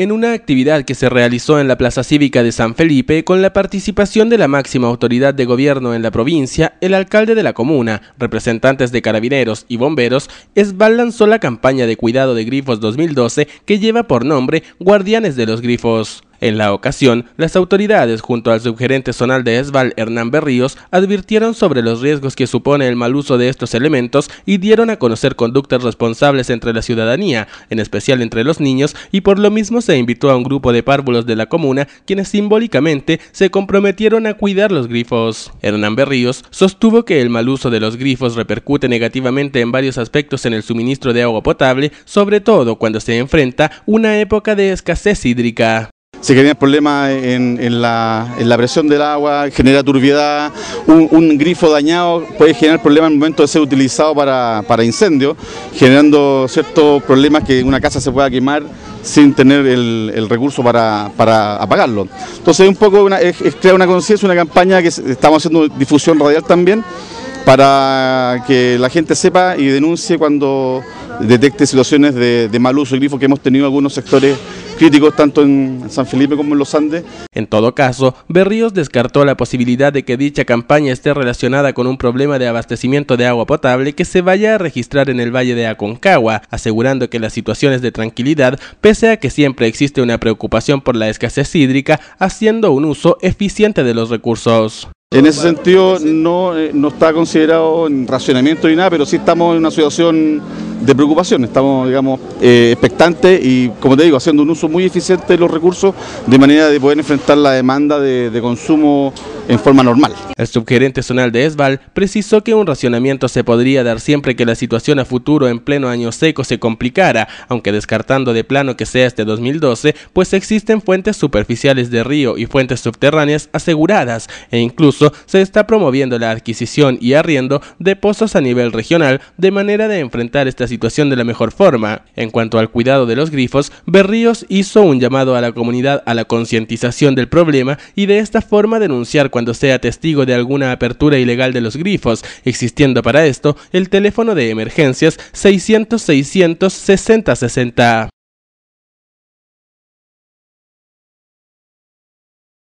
en una actividad que se realizó en la Plaza Cívica de San Felipe con la participación de la máxima autoridad de gobierno en la provincia, el alcalde de la comuna, representantes de carabineros y bomberos, esbalanzó la campaña de cuidado de grifos 2012 que lleva por nombre Guardianes de los Grifos. En la ocasión, las autoridades junto al subgerente zonal de ESVAL, Hernán Berríos, advirtieron sobre los riesgos que supone el mal uso de estos elementos y dieron a conocer conductas responsables entre la ciudadanía, en especial entre los niños, y por lo mismo se invitó a un grupo de párvulos de la comuna quienes simbólicamente se comprometieron a cuidar los grifos. Hernán Berríos sostuvo que el mal uso de los grifos repercute negativamente en varios aspectos en el suministro de agua potable, sobre todo cuando se enfrenta una época de escasez hídrica. Se genera problemas en, la, presión del agua, genera turbiedad, un, grifo dañado puede generar problemas en el momento de ser utilizado para, para incendios, generando ciertos problemas que una casa se pueda quemar sin tener el, recurso para, apagarlo. Entonces un poco una, es crear una conciencia, una campaña que estamos haciendo difusión radial también, para que la gente sepa y denuncie cuando detecte situaciones de, mal uso de grifo que hemos tenido en algunos sectores críticos, tanto en San Felipe como en los Andes. En todo caso, Berríos descartó la posibilidad de que dicha campaña esté relacionada con un problema de abastecimiento de agua potable que se vaya a registrar en el Valle de Aconcagua, asegurando que las situaciones de tranquilidad, pese a que siempre existe una preocupación por la escasez hídrica, haciendo un uso eficiente de los recursos. En ese sentido no, eh, no está considerado en racionamiento ni nada, pero sí estamos en una situación de preocupación. Estamos, digamos, eh, expectantes y, como te digo, haciendo un uso muy eficiente de los recursos de manera de poder enfrentar la demanda de consumo en forma normal. El subgerente zonal de ESVAL precisó que un racionamiento se podría dar siempre que la situación a futuro en pleno año seco se complicara, aunque descartando de plano que sea este 2012, pues existen fuentes superficiales de río y fuentes subterráneas aseguradas e incluso se está promoviendo la adquisición y arriendo de pozos a nivel regional de manera de enfrentar esta situación de la mejor forma. En cuanto al cuidado de los grifos, Berríos hizo un llamado a la comunidad a la concientización del problema y de esta forma denunciar cuando sea testigo de alguna apertura ilegal de los grifos, existiendo para esto el teléfono de emergencias 600 600 60.